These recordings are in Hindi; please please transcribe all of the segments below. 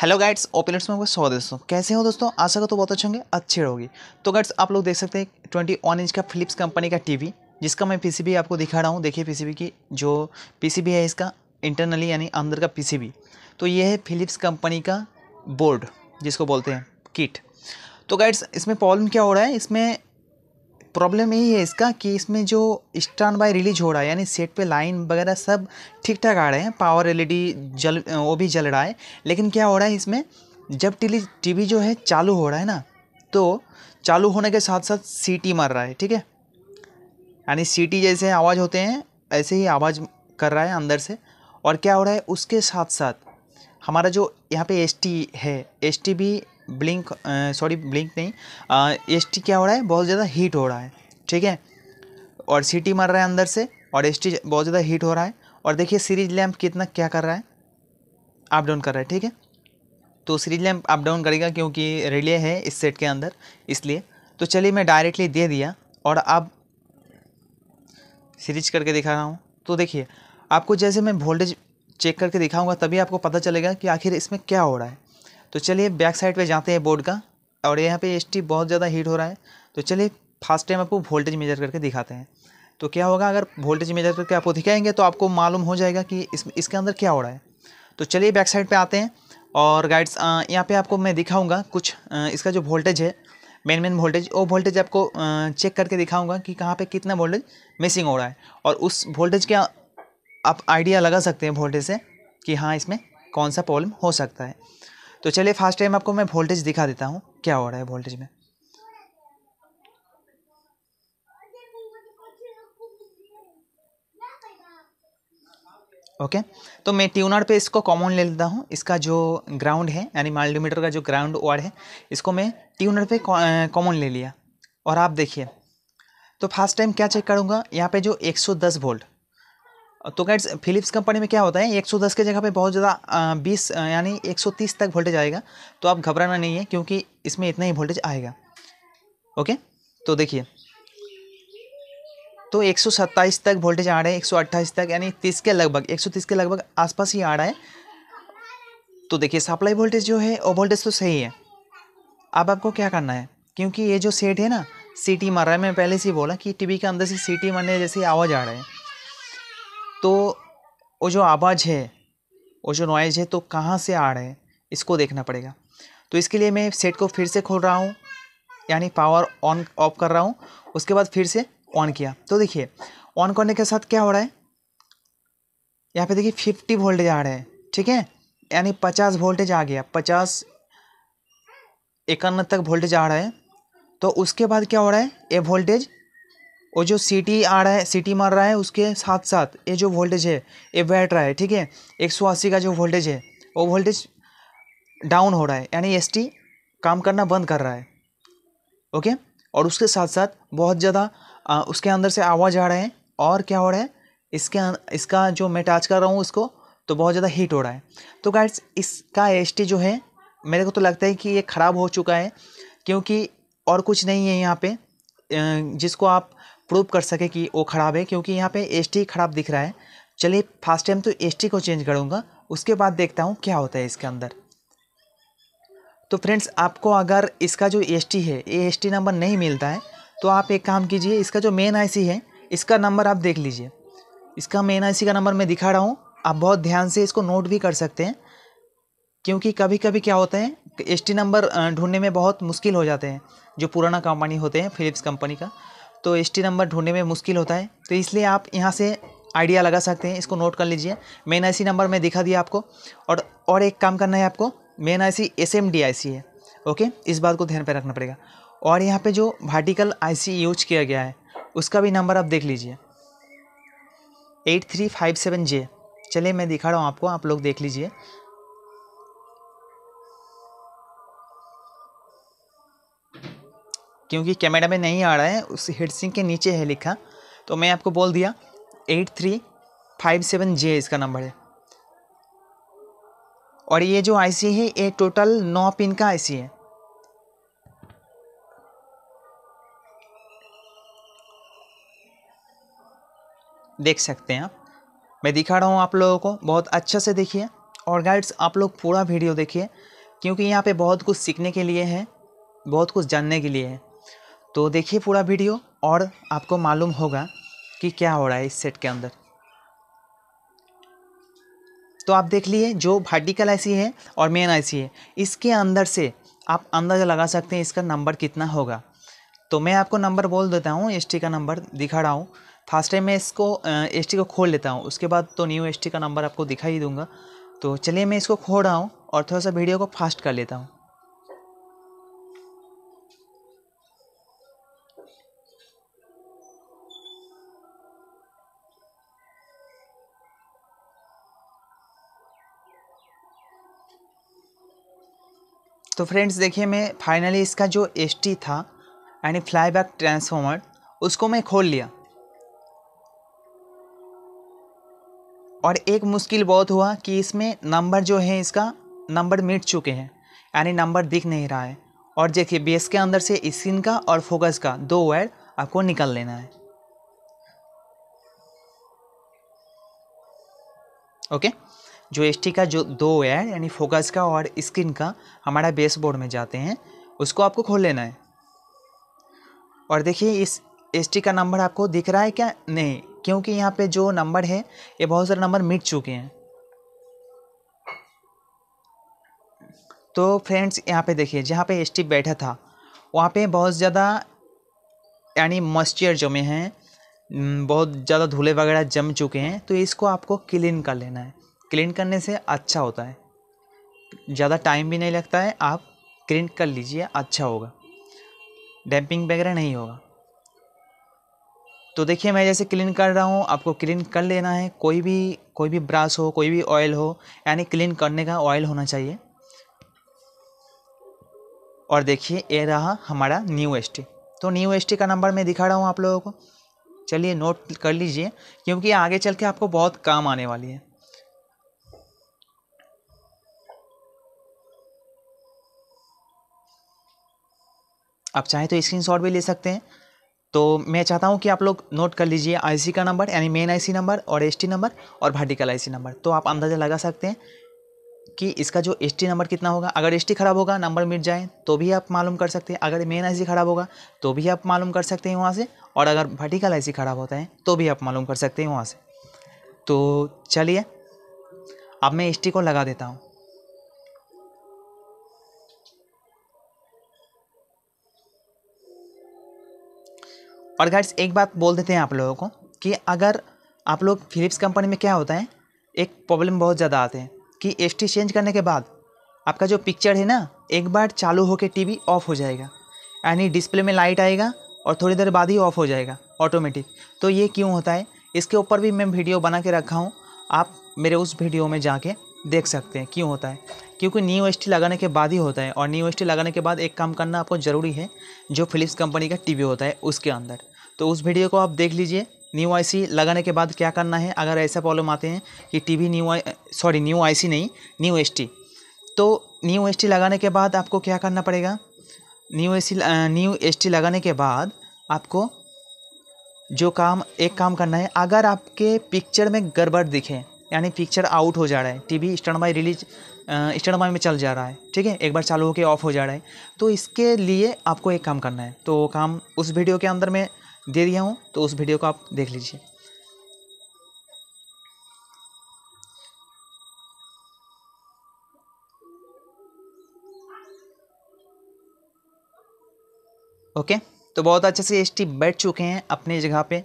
हेलो गाइड्स ओपिनट्स में आपका स्वागत दोस्तों कैसे हो दोस्तों आशा का तो बहुत अच्छे होंगे अच्छे रहोगे तो गाइड्स आप लोग देख सकते हैं ट्वेंटी वन इंच का फिलिप्स कंपनी का टीवी जिसका मैं पीसीबी आपको दिखा रहा हूँ देखिए पीसीबी की जो पीसीबी है इसका इंटरनली यानी अंदर का पीसीबी तो ये है फिलिप्स कंपनी का बोर्ड जिसको बोलते हैं किट तो गाइड्स इसमें प्रॉब्लम क्या हो रहा है इसमें प्रॉब्लम यही है इसका कि इसमें जो स्टैंड बाय रिलीज हो रहा है यानी सेट पे लाइन वगैरह सब ठीक ठाक आ रहे हैं पावर एलईडी जल वो भी जल रहा है लेकिन क्या हो रहा है इसमें जब टीवी टीवी जो है चालू हो रहा है ना तो चालू होने के साथ साथ सीटी मार रहा है ठीक है यानी सीटी जैसे आवाज़ होते हैं ऐसे ही आवाज़ कर रहा है अंदर से और क्या हो रहा है उसके साथ साथ हमारा जो यहाँ पे एस है एस भी ब्लिंक सॉरी ब्लिंक नहीं एस टी क्या हो रहा है बहुत ज़्यादा हीट हो रहा है ठीक है और सीटी मर रहा है अंदर से और एस टी बहुत ज़्यादा हीट हो रहा है और देखिए सीरीज लैम्प कितना क्या कर रहा है अप डाउन कर रहा है ठीक है तो सीरीज लैम्प अप डाउन करेगा क्योंकि रिले है इस सेट के अंदर इसलिए तो चलिए मैं डायरेक्टली दे दिया और अब सीरीज करके दिखा रहा हूँ तो देखिए आपको जैसे मैं वोल्टेज चेक करके दिखाऊंगा तभी आपको पता चलेगा कि आखिर इसमें क्या हो रहा है तो चलिए बैक साइड पे जाते हैं बोर्ड का और यहाँ पे एस बहुत ज़्यादा हीट हो रहा है तो चलिए फर्स्ट टाइम आपको वोल्टेज मेजर करके दिखाते हैं तो क्या होगा अगर वोल्टेज मेजर करके आपको दिखाएंगे तो आपको मालूम हो जाएगा कि इस इसके अंदर क्या हो रहा है तो चलिए बैक साइड पर आते हैं और गाइड्स यहाँ पर आपको मैं दिखाऊँगा कुछ इसका जो वोल्टेज है मेन मेन वोल्टेज वो वोल्टेज आपको चेक करके दिखाऊंगा कि कहाँ पे कितना वोल्टेज मिसिंग हो रहा है और उस वोल्टेज का आप आइडिया लगा सकते हैं वोल्टेज से कि हाँ इसमें कौन सा प्रॉब्लम हो सकता है तो चलिए फास्ट टाइम आपको मैं वोल्टेज दिखा देता हूँ क्या हो रहा है वोल्टेज में ओके okay? तो मैं ट्यूनर पे इसको कॉमन ले लेता हूँ इसका जो ग्राउंड है यानी माल्टीमीटर का जो ग्राउंड वार्ड है इसको मैं ट्यूनर पे कॉमन ले लिया और आप देखिए तो फर्स्ट टाइम क्या चेक करूँगा यहाँ पे जो 110 वोल्ट तो गैट्स फिलिप्स कंपनी में क्या होता है 110 के जगह पे बहुत ज़्यादा 20 यानी 130 तक वोल्टेज आएगा तो आप घबराना नहीं है क्योंकि इसमें इतना ही वोल्टेज आएगा ओके तो देखिए तो 127 तक वोल्टेज आ रहा है 128 तक यानी 30 के लगभग 130 के लगभग आसपास ही आ रहा है तो देखिए सप्लाई वोल्टेज जो है वो वोल्टेज तो सही है अब आपको क्या करना है क्योंकि ये जो सेट है ना सीटी मार रहा है मैं पहले से ही बोला कि टीवी के अंदर से सीटी मारने जैसे आवाज़ आ रहा है तो वो जो आवाज़ है वो जो नॉइज़ है तो कहाँ से आ रहा है इसको देखना पड़ेगा तो इसके लिए मैं सेट को फिर से खोल रहा हूँ यानी पावर ऑन ऑफ कर रहा हूँ उसके बाद फिर से ऑन किया तो देखिए ऑन करने के साथ क्या हो रहा है यहाँ पे देखिए फिफ्टी वोल्टेज आ रहा है ठीक है यानी पचास वोल्टेज आ गया पचास इक्यावन तक वोल्टेज आ रहा है तो उसके बाद क्या हो रहा है ये वोल्टेज और जो सीटी आ रहा है सीटी मार रहा है उसके साथ साथ ये जो वोल्टेज है ये बैठ रहा है ठीक है एक सौ अस्सी का जो वोल्टेज है वो वोल्टेज डाउन हो रहा है यानी एस टी काम करना बंद कर रहा है ओके और उसके साथ साथ बहुत ज़्यादा उसके अंदर से आवाज़ आ रहे हैं और क्या हो रहा है इसके अं, इसका जो मैं टच कर रहा हूँ उसको तो बहुत ज़्यादा हीट हो रहा है तो गाइड्स इसका एस जो है मेरे को तो लगता है कि ये ख़राब हो चुका है क्योंकि और कुछ नहीं है यहाँ पे जिसको आप प्रूव कर सके कि वो ख़राब है क्योंकि यहाँ पे एस ख़राब दिख रहा है चलिए फर्स्ट टाइम तो एस को चेंज करूँगा उसके बाद देखता हूँ क्या होता है इसके अंदर तो फ्रेंड्स आपको अगर इसका जो एस है ये एस नंबर नहीं मिलता है तो आप एक काम कीजिए इसका जो मेन आई है इसका नंबर आप देख लीजिए इसका मेन आई का नंबर मैं दिखा रहा हूँ आप बहुत ध्यान से इसको नोट भी कर सकते हैं क्योंकि कभी कभी क्या होता है एस नंबर ढूंढने में बहुत मुश्किल हो जाते हैं जो पुराना कंपनी होते हैं फिलिप्स कंपनी का तो एस नंबर ढूंढने में मुश्किल होता है तो इसलिए आप यहाँ से आइडिया लगा सकते हैं इसको नोट कर लीजिए मेन आई नंबर में दिखा दिया आपको और और एक काम करना है आपको main I C S M D I C है ओके इस बात को ध्यान पर रखना पड़ेगा और यहाँ पे जो वर्टिकल आईसी यूज किया गया है उसका भी नंबर आप देख लीजिए eight three five seven J चलिए मैं दिखा रहा हूँ आपको आप लोग देख लीजिए क्योंकि कैमरा में नहीं आ रहा है उस हेडसिंग के नीचे है लिखा तो मैं आपको बोल दिया eight three five seven J इसका नंबर है और ये जो आईसी है ये टोटल नौ पिन का आईसी है देख सकते हैं आप मैं दिखा रहा हूँ आप लोगों को बहुत अच्छे से देखिए और गाइड्स आप लोग पूरा वीडियो देखिए क्योंकि यहाँ पे बहुत कुछ सीखने के लिए है बहुत कुछ जानने के लिए है तो देखिए पूरा वीडियो और आपको मालूम होगा कि क्या हो रहा है इस सेट के अंदर तो आप देख लिए जो वर्टिकल आईसी है और मेन आईसी है इसके अंदर से आप अंदाज़ा लगा सकते हैं इसका नंबर कितना होगा तो मैं आपको नंबर बोल देता हूँ एस का नंबर दिखा रहा हूँ फर्स्ट टाइम मैं इसको एस को खोल लेता हूँ उसके बाद तो न्यू एस का नंबर आपको दिखा ही तो चलिए मैं इसको खोल रहा हूँ और थोड़ा सा वीडियो को फास्ट कर लेता हूँ तो फ्रेंड्स देखिए मैं फाइनली इसका जो एस था यानी फ्लाईबैक ट्रांसफॉर्मर उसको मैं खोल लिया और एक मुश्किल बहुत हुआ कि इसमें नंबर जो है इसका नंबर मिट चुके हैं यानी नंबर दिख नहीं रहा है और देखिए बेस के अंदर से स्क्रीन का और फोकस का दो वायर आपको निकल लेना है ओके okay? जो एस का जो दो है यानी फोकस का और स्किन का हमारा बेस बोर्ड में जाते हैं उसको आपको खोल लेना है और देखिए इस एस का नंबर आपको दिख रहा है क्या नहीं क्योंकि यहाँ पे जो नंबर है ये बहुत सारे नंबर मिट चुके हैं तो फ्रेंड्स यहाँ पे देखिए जहाँ पे एस बैठा था वहाँ पे बहुत ज़्यादा यानी मॉइस्चर जमे हैं हम्म, बहुत ज़्यादा धूले वगैरह जम चुके हैं तो इसको आपको क्लीन कर लेना है क्लीन करने से अच्छा होता है ज़्यादा टाइम भी नहीं लगता है आप क्लीन कर लीजिए अच्छा होगा डैम्पिंग वगैरह नहीं होगा तो देखिए मैं जैसे क्लीन कर रहा हूँ आपको क्लीन कर लेना है कोई भी कोई भी ब्रश हो कोई भी ऑयल हो यानी क्लीन करने का ऑयल होना चाहिए और देखिए ये रहा हमारा न्यू एस तो न्यू एस का नंबर मैं दिखा रहा हूँ आप लोगों को चलिए नोट कर लीजिए क्योंकि आगे चल के आपको बहुत काम आने वाली है आप चाहें तो स्क्रीनशॉट भी ले सकते हैं तो मैं चाहता हूँ कि आप लोग नोट कर लीजिए आईसी का नंबर यानी मेन आईसी नंबर और एसटी नंबर और वर्टिकल आईसी नंबर तो आप अंदाज़ा लगा सकते हैं कि इसका जो एसटी नंबर कितना होगा अगर एसटी ख़राब होगा नंबर मिट जाए तो भी आप मालूम कर सकते हैं अगर मेन आईसी ख़राब होगा तो भी आप मालूम कर सकते हैं वहाँ से और अगर वर्टिकल आईसी ख़राब होता है तो भी आप मालूम कर सकते हैं वहाँ से तो चलिए अब मैं टी को लगा देता हूँ और गाइड्स एक बात बोल देते हैं आप लोगों को कि अगर आप लोग फिलिप्स कंपनी में क्या होता है एक प्रॉब्लम बहुत ज़्यादा आते हैं कि एस चेंज करने के बाद आपका जो पिक्चर है ना एक बार चालू होकर टी ऑफ हो जाएगा यानी डिस्प्ले में लाइट आएगा और थोड़ी देर बाद ही ऑफ हो जाएगा ऑटोमेटिक तो ये क्यों होता है इसके ऊपर भी मैं वीडियो बना के रखा हूँ आप मेरे उस वीडियो में जाके देख सकते हैं क्यों होता है क्योंकि न्यू एस लगाने के बाद ही होता है और न्यू एस लगाने के बाद एक काम करना आपको ज़रूरी है जो फिलिप्स कंपनी का टीवी होता है उसके अंदर तो उस वीडियो को आप देख लीजिए न्यू आईसी लगाने के बाद क्या करना है अगर ऐसा प्रॉब्लम आते हैं कि TV new I sorry new IC नहीं न्यू एस तो न्यू एस लगाने के बाद आपको क्या करना पड़ेगा न्यू एसी न्यू एस लगाने के बाद आपको जो काम एक काम करना है अगर आपके पिक्चर में गड़बड़ दिखे यानी पिक्चर आउट हो जा रहा है TV standby release standby में चल जा रहा है ठीक है एक बार चालू होकर ऑफ हो जा रहा है तो इसके लिए आपको एक काम करना है तो काम उस वीडियो के अंदर मैं दे दिया हूँ तो उस वीडियो को आप देख लीजिए ओके तो बहुत अच्छे से एस बैठ चुके हैं अपनी जगह पे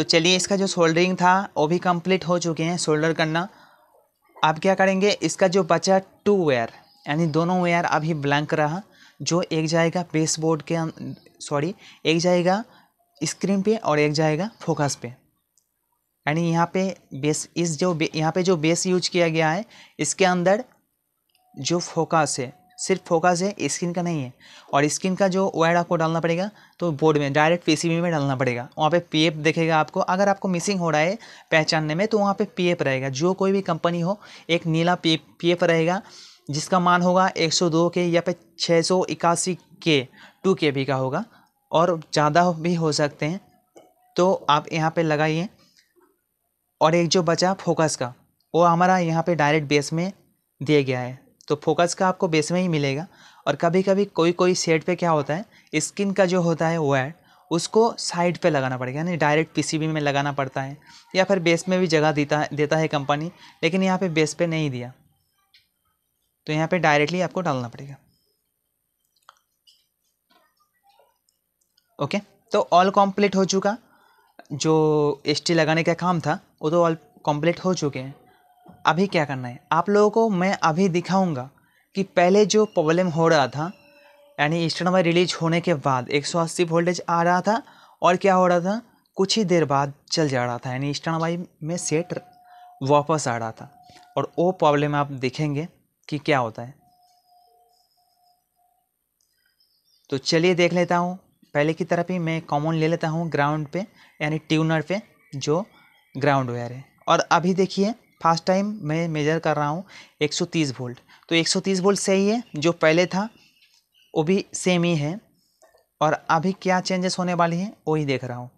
तो चलिए इसका जो सोल्डरिंग था वो भी कंप्लीट हो चुके हैं सोल्डर करना अब क्या करेंगे इसका जो बचा टू वेयर यानी दोनों वेयर अभी ब्लैंक रहा जो एक जाएगा बेस बोर्ड के सॉरी अं, एक जाएगा स्क्रीन पे और एक जाएगा फोकस पे यानी यहाँ पे बेस इस जो यहाँ पे जो बेस यूज किया गया है इसके अंदर जो फोकस है सिर्फ फोकस है स्क्रीन का नहीं है और स्क्रीन का जो वायर आपको डालना पड़ेगा तो बोर्ड में डायरेक्ट पीसीबी में डालना पड़ेगा वहाँ पे पीएफ देखेगा आपको अगर आपको मिसिंग हो रहा है पहचानने में तो वहाँ पे पीएफ रहेगा जो कोई भी कंपनी हो एक नीला एफ रहेगा जिसका मान होगा दो के या फिर छः सौ इक्यासी के टू के बी का होगा और ज़्यादा भी हो सकते हैं तो आप यहाँ पर लगाइए और एक जो बचा फोकस का वो हमारा यहाँ पे डायरेक्ट बेस में दिया गया है तो फोकस का आपको बेस में ही मिलेगा और कभी कभी कोई कोई सेट पे क्या होता है स्किन का जो होता है वैड उसको साइड पे लगाना पड़ेगा यानी डायरेक्ट पीसीबी में लगाना पड़ता है या फिर बेस में भी जगह देता देता है कंपनी लेकिन यहाँ पे बेस पे नहीं दिया तो यहाँ पे डायरेक्टली आपको डालना पड़ेगा ओके तो ऑल कॉम्प्लीट हो चुका जो एस लगाने का काम था वो तो ऑल कॉम्प्लीट हो चुके हैं अभी क्या करना है आप लोगों को मैं अभी दिखाऊंगा कि पहले जो प्रॉब्लम हो रहा था यानी ईस्टर्न रिलीज होने के बाद एक सौ अस्सी वोल्टेज आ रहा था और क्या हो रहा था कुछ ही देर बाद चल जा रहा था यानी ईस्टर्न में सेट वापस आ रहा था और वो प्रॉब्लम आप देखेंगे कि क्या होता है तो चलिए देख लेता हूँ पहले की तरफ ही मैं कॉमन ले लेता हूँ ग्राउंड पे यानी ट्यूनर पे जो ग्राउंड वेयर है और अभी देखिए फर्स्ट टाइम मैं मेजर कर रहा हूँ 130 वोल्ट तो 130 वोल्ट सही है जो पहले था वो भी सेम ही है और अभी क्या चेंजेस होने वाली हैं वही देख रहा हूँ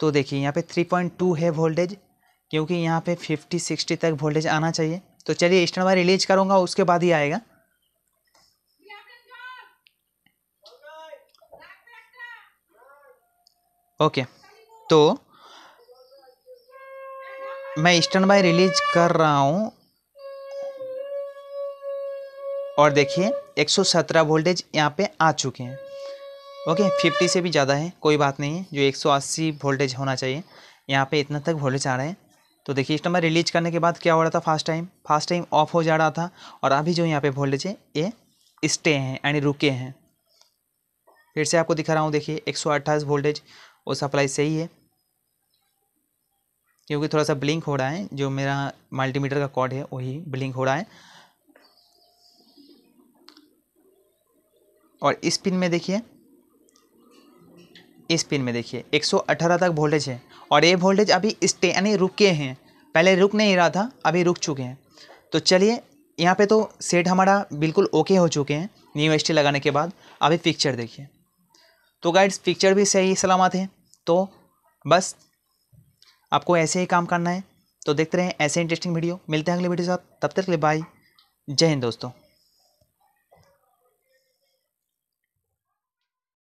तो देखिए यहाँ पे 3.2 है वोल्टेज क्योंकि यहाँ पे 50 60 तक वोल्टेज आना चाहिए तो चलिए स्टैंड बाय रिलीज करूँगा उसके बाद ही आएगा ओके तो मैं स्टैंड बाय रिलीज कर रहा हूँ और देखिए 117 वोल्टेज यहाँ पे आ चुके हैं ओके 50 से भी ज़्यादा है कोई बात नहीं है जो 180 वोल्टेज होना चाहिए यहाँ पे इतना तक वोल्टेज आ रहा है तो देखिए इस नंबर रिलीज करने के बाद क्या हो रहा था fast time fast time off हो जा रहा था और अभी जो यहाँ पे वोल्टेज है ये स्टे हैं यानी रुके हैं फिर से आपको दिखा रहा हूँ देखिए एक वोल्टेज वो सप्लाई सही है क्योंकि थोड़ा सा ब्लिंक हो रहा है जो मेरा मल्टीमीटर का कॉर्ड है वही ब्लिंक हो रहा है और इस पिन में देखिए इस पिन में देखिए 118 तक वोल्टेज है और ये वोल्टेज अभी स्टे यानी रुके हैं पहले रुक नहीं रहा था अभी रुक चुके हैं तो चलिए यहाँ पे तो सेट हमारा बिल्कुल ओके हो चुके हैं न्यू एस लगाने के बाद अभी पिक्चर देखिए तो गाइड्स पिक्चर भी सही सलामत है तो बस आपको ऐसे ही काम करना है तो देखते रहें ऐसे इंटरेस्टिंग वीडियो मिलते हैं अगले वीडियो साथ तब तक के बाय जय हिंद दोस्तों